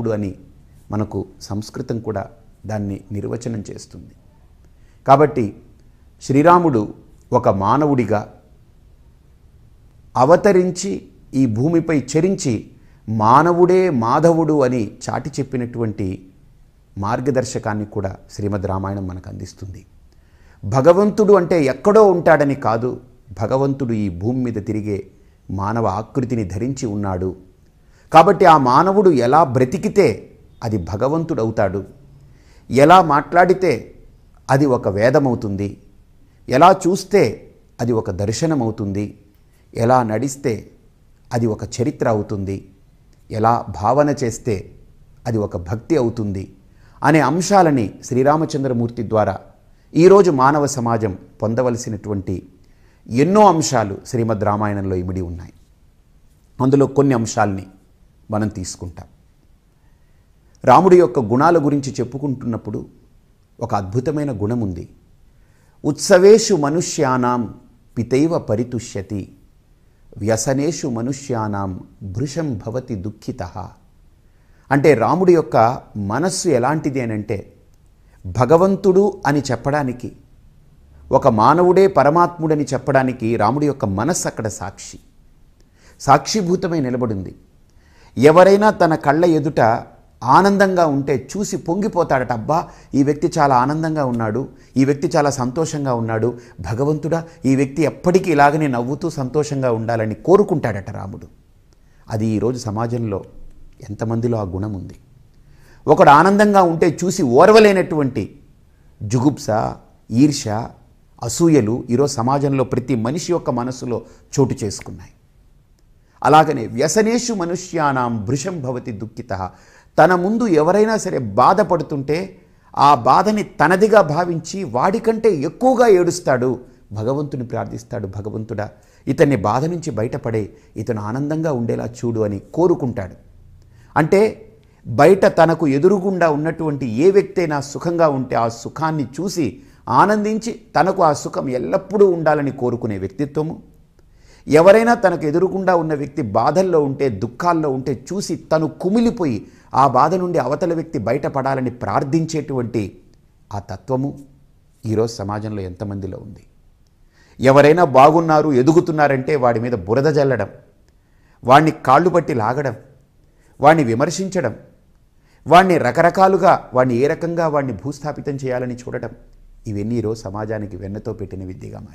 అప్పుడు అని మనకు సంస్కృతం కూడా దాన్ని నిర్వచనం చేస్తుంది కాబట్టి శ్రీరాముడు ఒక మానవుడిగా అవతరించి ఈ భూమిపై చరించి మానవుడే మాధవుడు అని చాటి చెప్పినటువంటి మార్గదర్శకాన్ని కూడా శ్రీమద్ రామాయణం మనకు అందిస్తుంది భగవంతుడు అంటే ఎక్కడో ఉంటాడని కాదు భగవంతుడు ఈ భూమి మీద తిరిగే మానవ ఆకృతిని ధరించి ఉన్నాడు కాబట్టి ఆ మానవుడు ఎలా బ్రతికితే అది భగవంతుడు అవుతాడు ఎలా మాట్లాడితే అది ఒక వేదమవుతుంది ఎలా చూస్తే అది ఒక దర్శనమవుతుంది ఎలా నడిస్తే అది ఒక చరిత్ర అవుతుంది ఎలా భావన చేస్తే అది ఒక భక్తి అవుతుంది అనే అంశాలని శ్రీరామచంద్రమూర్తి ద్వారా ఈరోజు మానవ సమాజం పొందవలసినటువంటి ఎన్నో అంశాలు శ్రీమద్ రామాయణంలో ఇమిడి ఉన్నాయి అందులో కొన్ని అంశాలని మనం తీసుకుంటాం రాముడి యొక్క గుణాల గురించి చెప్పుకుంటున్నప్పుడు ఒక అద్భుతమైన గుణం ఉంది ఉత్సవేషు మనుష్యానాం పితైవ పరితుష్యతి వ్యసనేషు మనుష్యానాం భృషం భవతి దుఃఖిత అంటే రాముడి యొక్క మనస్సు ఎలాంటిది అనంటే భగవంతుడు అని చెప్పడానికి ఒక మానవుడే పరమాత్ముడని చెప్పడానికి రాముడి యొక్క మనస్సు అక్కడ సాక్షి సాక్షిభూతమై నిలబడింది ఎవరైనా తన కళ్ళ ఎదుట ఆనందంగా ఉంటే చూసి పొంగిపోతాడట అబ్బా ఈ వ్యక్తి చాలా ఆనందంగా ఉన్నాడు ఈ వ్యక్తి చాలా సంతోషంగా ఉన్నాడు భగవంతుడా ఈ వ్యక్తి ఎప్పటికీ ఇలాగనే నవ్వుతూ సంతోషంగా ఉండాలని కోరుకుంటాడట రాముడు అది ఈరోజు సమాజంలో ఎంతమందిలో ఆ గుణం ఉంది ఒకడు ఆనందంగా ఉంటే చూసి ఓర్వలేనటువంటి జుగుప్స ఈర్ష అసూయలు ఈరోజు సమాజంలో ప్రతి మనిషి యొక్క మనసులో చోటు చేసుకున్నాయి అలాగనే వ్యసనేషు మనుష్యానాం భృషం భవతి దుఃఖిత తన ముందు ఎవరైనా సరే బాధపడుతుంటే ఆ బాధని తనదిగా భావించి వాడికంటే ఎక్కువగా ఏడుస్తాడు భగవంతుని ప్రార్థిస్తాడు భగవంతుడా ఇతన్ని బాధ నుంచి బయటపడే ఇతను ఆనందంగా ఉండేలా చూడు అని కోరుకుంటాడు అంటే బయట తనకు ఎదురుగుండా ఉన్నటువంటి ఏ వ్యక్తి అయినా సుఖంగా ఉంటే ఆ సుఖాన్ని చూసి ఆనందించి తనకు ఆ సుఖం ఎల్లప్పుడూ ఉండాలని కోరుకునే వ్యక్తిత్వము ఎవరైనా తనకు ఎదురుకుండా ఉన్న వ్యక్తి బాధల్లో ఉంటే దుఃఖాల్లో ఉంటే చూసి తను కుమిలిపోయి ఆ బాధ నుండి అవతల వ్యక్తి బయటపడాలని ప్రార్థించేటువంటి ఆ తత్వము ఈరోజు సమాజంలో ఎంతమందిలో ఉంది ఎవరైనా బాగున్నారు ఎదుగుతున్నారంటే వాడి మీద బురద జల్లడం వాడిని కాళ్ళు పట్టి లాగడం వాడిని విమర్శించడం వాడిని రకరకాలుగా వాడిని ఏ రకంగా వాడిని భూస్థాపితం చేయాలని చూడటం ఇవన్నీ ఈరోజు సమాజానికి వెన్నతో పెట్టిన విద్యగా